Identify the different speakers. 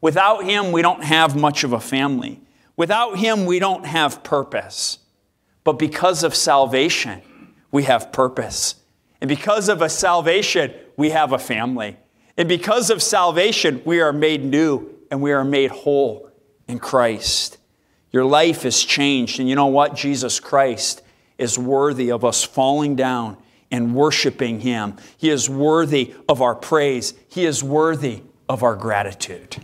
Speaker 1: Without Him, we don't have much of a family. Without Him, we don't have purpose. But because of salvation, we have purpose. And because of a salvation, we have a family. And because of salvation, we are made new and we are made whole in Christ. Your life is changed. And you know what? Jesus Christ is worthy of us falling down and worshiping Him. He is worthy of our praise, He is worthy of our gratitude.